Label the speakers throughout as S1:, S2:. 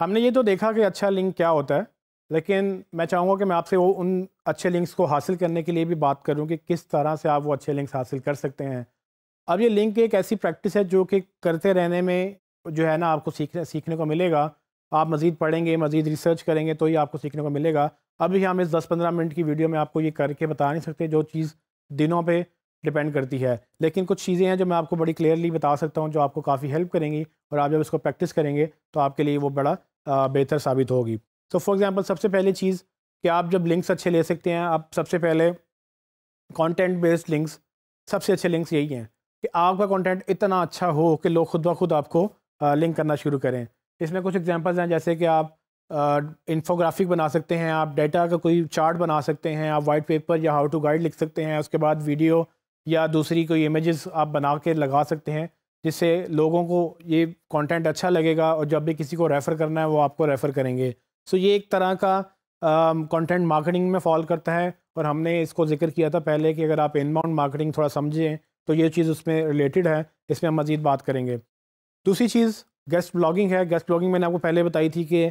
S1: हमने ये तो देखा कि अच्छा लिंक क्या होता है लेकिन मैं चाहूँगा कि मैं आपसे वो उन अच्छे लिंक्स को हासिल करने के लिए भी बात करूँ कि किस तरह से आप वो अच्छे लिंक्स हासिल कर सकते हैं अब ये लिंक एक ऐसी प्रैक्टिस है जो कि करते रहने में जो है ना आपको सीख सीखने को मिलेगा आप मज़ीद पढ़ेंगे मज़ीद रिसर्च करेंगे तो ही आपको सीखने को मिलेगा अभी हम इस दस पंद्रह मिनट की वीडियो में आपको ये करके बता नहीं सकते जो चीज़ दिनों पर डिपेंड करती है लेकिन कुछ चीज़ें हैं जो मैं आपको बड़ी क्लियरली बता सकता हूँ जो आपको काफ़ी हेल्प करेंगी और आप जब इसको प्रैक्टिस करेंगे तो आपके लिए वो बड़ा बेहतर साबित होगी तो फॉर एग्ज़ाम्पल सबसे पहले चीज़ कि आप जब लिंक्स अच्छे ले सकते हैं आप सबसे पहले कंटेंट बेस्ड लिंक्स सबसे अच्छे लिंक्स यही हैं कि आपका कंटेंट इतना अच्छा हो कि लोग खुद ब खुद आपको लिंक करना शुरू करें इसमें कुछ एग्जांपल्स हैं जैसे कि आप इंफोग्राफिक बना सकते हैं आप डेटा का कोई चार्ट बना सकते हैं आप वाइट पेपर या हाउ टू गाइड लिख सकते हैं उसके बाद वीडियो या दूसरी कोई इमेजेस आप बना के लगा सकते हैं जिससे लोगों को ये कंटेंट अच्छा लगेगा और जब भी किसी को रेफ़र करना है वो आपको रेफ़र करेंगे सो ये एक तरह का कंटेंट मार्केटिंग में फॉल करता है और हमने इसको जिक्र किया था पहले कि अगर आप इनबाउंड मार्केटिंग थोड़ा समझें तो ये चीज़ उसमें रिलेटेड है इसमें हम मज़ीद बात करेंगे दूसरी चीज़ गेस्ट ब्लॉगिंग है गेस्ट ब्लॉगिंग मैंने आपको पहले बताई थी कि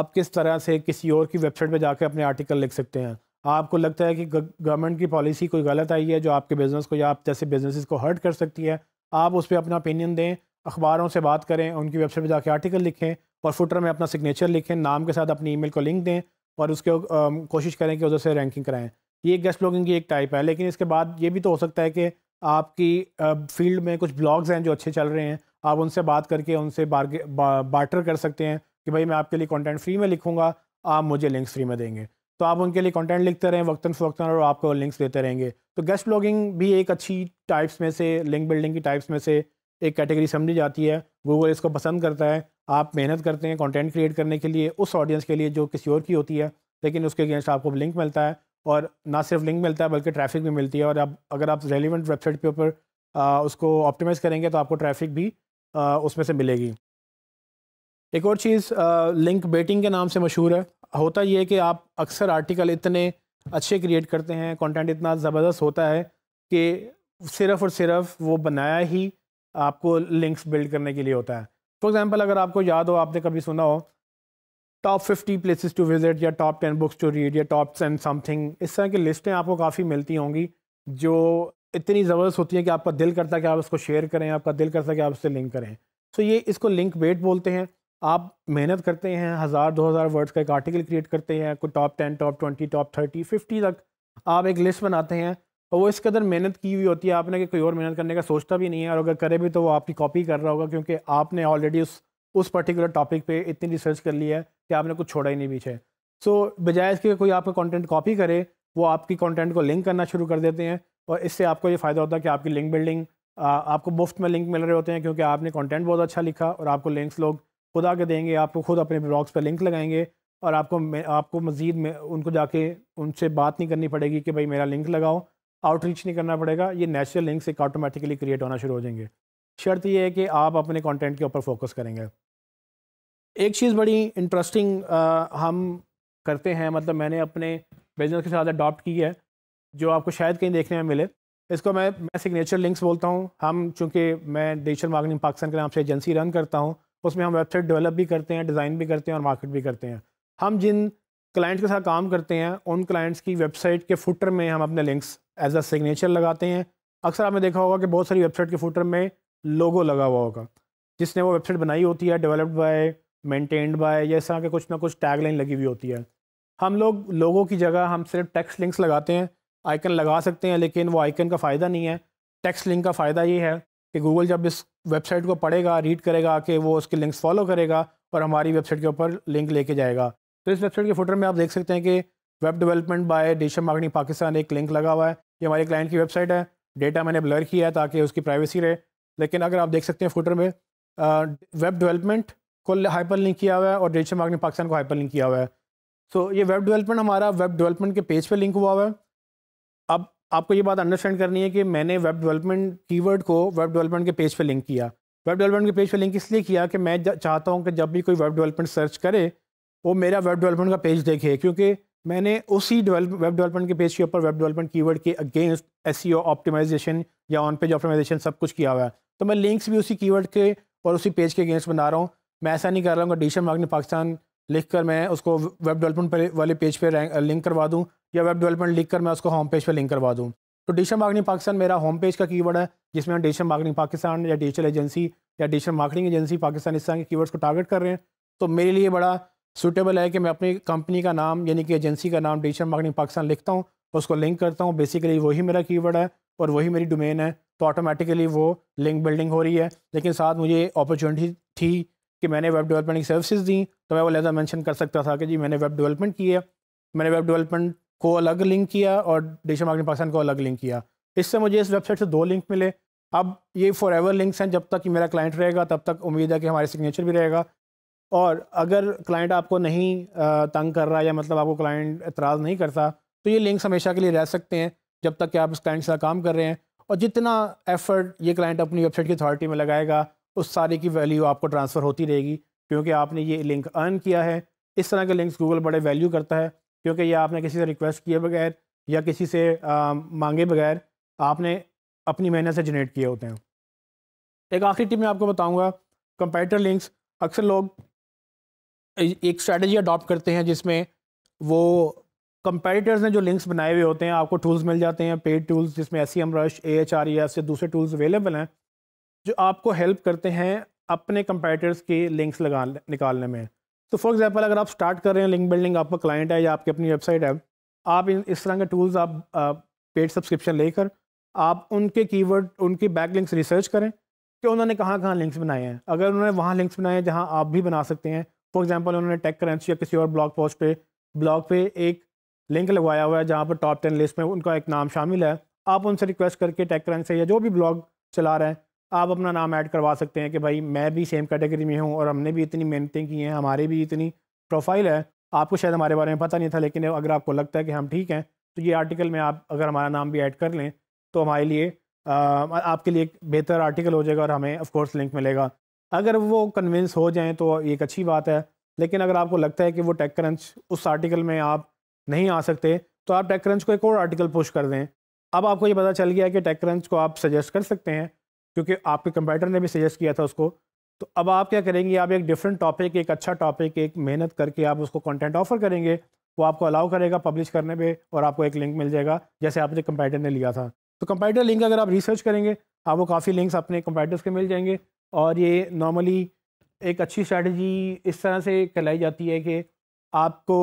S1: आप किस तरह से किसी और की वेबसाइट पर जाकर अपने आर्टिकल लिख सकते हैं आपको लगता है कि गवर्नमेंट की पॉलिसी कोई गलत आई है जो आपके बिज़नेस को या आप जैसे बिजनेसिस को हर्ट कर सकती है आप उस पर अपना ओपिनियन दें अखबारों से बात करें उनकी वेबसाइट पर जाके आर्टिकल लिखें और फुटर में अपना सिग्नेचर लिखें नाम के साथ अपनी ईमेल को लिंक दें और उसके कोशिश करें कि उधर से रैंकिंग कराएं ये गेस्ट ब्लॉगिंग की एक टाइप है लेकिन इसके बाद ये भी तो हो सकता है कि आपकी फील्ड में कुछ ब्लॉग्स हैं जो अच्छे चल रहे हैं आप उनसे बात करके उनसे बार्टर कर सकते हैं कि भाई मैं आपके लिए कॉन्टेंट फ्री में लिखूँगा आप मुझे लिंक्स फ्री में देंगे तो आप उनके लिए कंटेंट लिखते रहें वक्ता फ़वक्ता और आपको लिंक्स देते रहेंगे तो गेस्ट ब्लॉगिंग भी एक अच्छी टाइप्स में से लिंक बिल्डिंग की टाइप्स में से एक कैटेगरी समझी जाती है गूगल इसको पसंद करता है आप मेहनत करते हैं कॉन्टेंट क्रिएट करने के लिए उस ऑडियंस के लिए जो किसी और की होती है लेकिन उसके अगेंस्ट आपको लिंक मिलता है और ना सिर्फ लिंक मिलता है बल्कि ट्रैफिक भी मिलती है और आप अगर आप रेलिवेंट वेबसाइट के ऊपर उसको ऑप्टिमाइज़ करेंगे तो आपको ट्रैफिक भी आ, उसमें से मिलेगी एक और चीज़ लिंक बेटिंग के नाम से मशहूर है होता ये है कि आप अक्सर आर्टिकल इतने अच्छे क्रिएट करते हैं कंटेंट इतना ज़बरदस्त होता है कि सिर्फ और सिर्फ वो बनाया ही आपको लिंक्स बिल्ड करने के लिए होता है फॉर एग्ज़ाम्पल अगर आपको याद हो आपने कभी सुना हो top fifty places to visit या top ten books to read या टॉप एंड समथिंग इस तरह की लिस्टें आपको काफ़ी मिलती होंगी जो इतनी ज़बरदस्त होती हैं कि आपका दिल करता है कि आप उसको शेयर करें आपका दिल करता है कि आप उससे लिंक करें सो so ये इसको लिंक बेट बोलते हैं आप मेहनत करते हैं हज़ार दो हज़ार वर्ड्स का एक आर्टिकल क्रिएट करते हैं कोई top ten top twenty top thirty fifty तक आप एक लिस्ट बनाते हैं और वो इस कदर मेहनत की हुई होती है आपने कि कोई और मेहनत करने का सोचता भी नहीं है और अगर करे भी तो वो आपकी कॉपी कर रहा होगा क्योंकि आपने ऑलरेडी उस उस पर्टिकुलर टॉपिक पे इतनी रिसर्च कर ली है कि आपने कुछ छोड़ा ही नहीं पीछे सो so, बजाय इसके कोई आपका कंटेंट कॉपी करे वो आपकी कंटेंट को लिंक करना शुरू कर देते हैं और इससे आपको ये फ़ायदा होता है कि आपकी लिंक बिल्डिंग आपको मुफ्त में लिंक मिल रहे होते हैं क्योंकि आपने कंटेंट बहुत अच्छा लिखा और आपको लिंक्स लोग खुद आके देंगे आपको खुद अपने ब्लॉग्स पर लिंक लगाएंगे और आपको आपको मज़ीद में उनको जाके उनसे बात नहीं करनी पड़ेगी कि भाई मेरा लिंक लगाओ आउटरीच नहीं करना पड़ेगा ये नेचुरल लिंक्स एक ऑटोमेटिकली क्रिएट होना शुरू हो जाएंगे शर्त यह है कि आप अपने कंटेंट के ऊपर फोकस करेंगे एक चीज़ बड़ी इंटरेस्टिंग हम करते हैं मतलब मैंने अपने बिजनेस के साथ अडॉप्ट की है जो आपको शायद कहीं देखने में मिले इसको मैं मैं सिग्नेचर लिंक्स बोलता हूँ हम चूँकि मैं डिजिटल मार्केटिंग पाकिस्तान के नाम से एजेंसी रन करता हूँ उसमें हम वेबसाइट डेवलप भी करते हैं डिज़ाइन भी करते हैं और मार्केट भी करते हैं हम जिन क्लाइंट के साथ काम करते हैं उन क्लाइंट्स की वेबसाइट के फुटर में हम अपने लिंक्स एज अ सिग्नेचर लगाते हैं अक्सर आपने देखा होगा कि बहुत सारी वेबसाइट के फुटर में लोगो लगा हुआ होगा जिसने वो वेबसाइट बनाई होती है डेवलप्ड बाय मेंटेन्ड बाय या इस तरह के कुछ ना कुछ टैग लाइन लगी हुई होती है हम लोग लोगों की जगह हम सिर्फ टेक्स्ट लिंक्स लगाते हैं आइकन लगा सकते हैं लेकिन वो आइकन का फ़ायदा नहीं है टेक्स्ट लिंक का फ़ायदा ये है कि गूगल जब इस वेबसाइट को पढ़ेगा रीड करेगा कि वो उसके लिंक्स फॉलो करेगा और हमारी वेबसाइट के ऊपर लिंक लेके जाएगा तो इस वेबसाइट के फुटर में आप देख सकते हैं कि web development by digital marketing Pakistan एक लिंक लगा हुआ है ये हमारे क्लाइंट की वेबसाइट है डेटा मैंने ब्लर किया है ताकि उसकी प्राइवेसी रहे लेकिन अगर आप देख सकते हैं फुटर में वेब डेवलपमेंट को हाइपर लिंक किया हुआ है और डिजिटल मार्केटिंग पाकिस्तान को हाइपर लिंक किया हुआ है सो so, ये वेब डेवलपमेंट हमारा वेब डेवलपमेंट के पेज पर पे लिंक हुआ हुआ है आपको ये बात अंडरस्टैंड करनी है कि मैंने वेब डेवलपमेंट कीवर्ड को वेब डेवलपमेंट के पेज पर लिंक किया वेब डेवलपमेंट के पेज पर लिंक इसलिए किया कि मैं चाहता हूँ कि जब भी कोई वेब डेवलपमेंट सर्च करे वो मेरा वेब डेवलपमेंट का पेज देखे क्योंकि मैंने उसी डेवलप वेब डेवलपमेंट के पेज के ऊपर वेब डेवलपमेंट कीवर्ड के अगेंस्ट एस ऑप्टिमाइजेशन या ऑन पेज ऑप्टिमाइजेशन सब कुछ किया हुआ है तो मैं लिंक्स भी उसी कीवर्ड के और उसी पेज के अगेंस्ट बना रहा हूँ मैं ऐसा नहीं कर रहा हूँ कि डिशन मार्ग ने पाकिस्तान लिख मैं उसको वेब डेवलपमेंट वाले पेज पर लिंक करवा दूँ या वेब डेवलपमेंट लिख कर मैं उसको होम पेज पर लिंक करवा दूँ तो डिजिटल मार्केटिंग पाकिस्तान मेरा होम पेज का कीवर्ड है जिसमें हम डिजिटल मार्केटिंग पाकिस्तान या डिजिटल एजेंसी या डिजिटल मार्केटिंग एजेंसी पाकिस्तान इस तरह के कीवर्ड्स को टारगेट कर रहे हैं तो मेरे लिए बड़ा सूटेबल है कि मैं अपनी कंपनी का नाम यानी कि एजेंसी का नाम डिजिटल मार्केटिंग पाकिस्तान लिखता हूँ उसको लिंक करता हूँ बेसिकली वही मेरा कीवर्ड है और वही मेरी डोमेन है तो ऑटोमेटिकली वो लिंक बिल्डिंग हो रही है लेकिन साथ मुझे अपॉर्चुनिटी थी कि मैंने वेब डेवलपमेंट की सर्विसेज दी तो मैं वो लहजा मैंशन कर सकता था कि जी मैंने वेब डेवलपमेंट की है मैंने वेब डेवलपमेंट को अलग लिंक किया और डिजिटल मार्केटिंग पाकिस्तान को अलग लिंक किया इससे मुझे इस वेबसाइट से दो लिंक मिले अब ये फॉर एवर लिंक्स हैं जब तक कि मेरा क्लाइंट रहेगा तब तक उम्मीद है कि हमारे सिग्नेचर भी रहेगा और अगर क्लाइंट आपको नहीं तंग कर रहा या मतलब आपको क्लाइंट एतराज़ नहीं करता तो ये लिंक्स हमेशा के लिए रह सकते हैं जब तक कि आप इस क्लाइंट से काम कर रहे हैं और जितना एफर्ट ये क्लाइंट अपनी वेबसाइट की अथॉरिटी में लगाएगा उस सारी की वैल्यू आपको ट्रांसफ़र होती रहेगी क्योंकि आपने ये लिंक अर्न किया है इस तरह के लिंक्स गूगल बड़े वैल्यू करता है क्योंकि ये आपने किसी से रिक्वेस्ट किए बगैर या किसी से आ, मांगे बगैर आपने अपनी मेहनत से जनरेट किए होते हैं एक आखिरी टिप मैं आपको बताऊंगा कंपेटर लिंक्स अक्सर लोग एक स्ट्रेटजी अडॉप्ट करते हैं जिसमें वो कंपेटिटर्स ने जो लिंक्स बनाए हुए होते हैं आपको टूल्स मिल जाते हैं पेड टूल्स जिसमें S C M rush A H R या दूसरे टूल्स अवेलेबल हैं जो आपको हेल्प करते हैं अपने कंपेटिटर्स के लिंक्स लगा निकालने में तो फॉर एग्जाम्पल अगर आप स्टार्ट कर रहे हैं लिंक बिल्डिंग आपका क्लाइंट है या आपकी अपनी वेबसाइट है आप इन इस तरह के टूल्स आप पेड सब्सक्रिप्शन लेकर आप उनके कीवर्ड उनकी बैक लिंक्स रिसर्च करें कि उन्होंने कहाँ कहाँ लिंक्स बनाए हैं अगर उन्होंने वहाँ लिंक्स बनाए हैं जहाँ आप भी बना सकते हैं फॉर एग्जाम्पल उन्होंने टेक करेंसी या किसी और ब्लॉग पोस्ट पर ब्लॉग पे एक लिंक लगवाया हुआ है जहाँ पर टॉप टेन लिस्ट में उनका एक नाम शामिल है आप उनसे रिक्वेस्ट करके टेक करेंसी या जो भी ब्लॉग चला रहे हैं आप अपना नाम ऐड करवा सकते हैं कि भाई मैं भी सेम कैटेगरी में हूँ और हमने भी इतनी मेहनतें की हैं हमारे भी इतनी प्रोफाइल है आपको शायद हमारे बारे में पता नहीं था लेकिन अगर आपको लगता है कि हम ठीक हैं तो ये आर्टिकल में आप अगर हमारा नाम भी ऐड कर लें तो हमारे लिए आपके लिए एक बेहतर आर्टिकल हो जाएगा और हमें ऑफकोर्स लिंक मिलेगा अगर वो कन्विंस हो जाएँ तो एक अच्छी बात है लेकिन अगर आपको लगता है कि वो टेक क्रंच उस आर्टिकल में आप नहीं आ सकते तो आप टेक क्रंच को एक और आर्टिकल पुश कर दें अब आपको ये पता चल गया कि टेक क्रंच को आप सजेस्ट कर सकते हैं क्योंकि आपके कंप्यूटर ने भी सजेस्ट किया था उसको तो अब आप क्या करेंगे आप एक डिफरेंट टॉपिक एक अच्छा टॉपिक एक मेहनत करके आप उसको कंटेंट ऑफर करेंगे वो आपको अलाउ करेगा पब्लिश करने पे और आपको एक लिंक मिल जाएगा जैसे आपने कंप्यूटर ने लिया था तो कंप्यूटर लिंक अगर आप रिसर्च करेंगे आपको काफ़ी लिंक्स अपने कंप्यूटर्स के मिल जाएंगे और ये नॉर्मली एक अच्छी स्ट्रैटी इस तरह से कहलाई जाती है कि आपको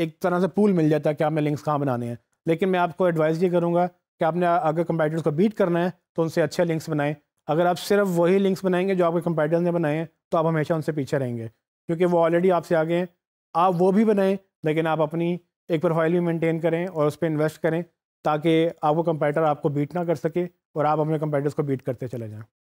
S1: एक तरह से पूल मिल जाता है कि आपने लिंक्स कहाँ बनाने हैं लेकिन मैं आपको एडवाइस ये करूँगा कि आपने अगर कंप्यूटर्स को बीट करना है तो उनसे अच्छे लिंक्स बनाएं अगर आप सिर्फ वही लिंक्स बनाएंगे जो आपके कंपेटिटर्स ने बनाए हैं तो आप हमेशा उनसे पीछे रहेंगे क्योंकि वो ऑलरेडी आपसे आगे हैं आप वो भी बनाएं लेकिन आप अपनी एक प्रोफाइल भी मेंटेन करें और उस पर इन्वेस्ट करें ताकि आपको कंपेटर आपको बीट ना कर सके और आप अपने कंपेटर्स को बीट करते चले जाएँ